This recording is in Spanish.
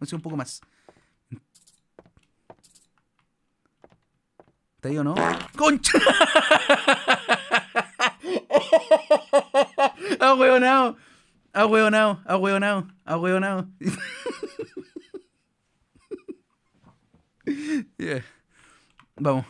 no sé, un poco más. ¿Está ahí o no? ¡Concha! ¡Ah, huevonao! ¡Ah, huevonao! ¡Ah, huevonao! ¡Ah, huevonao! yeah. Vamos.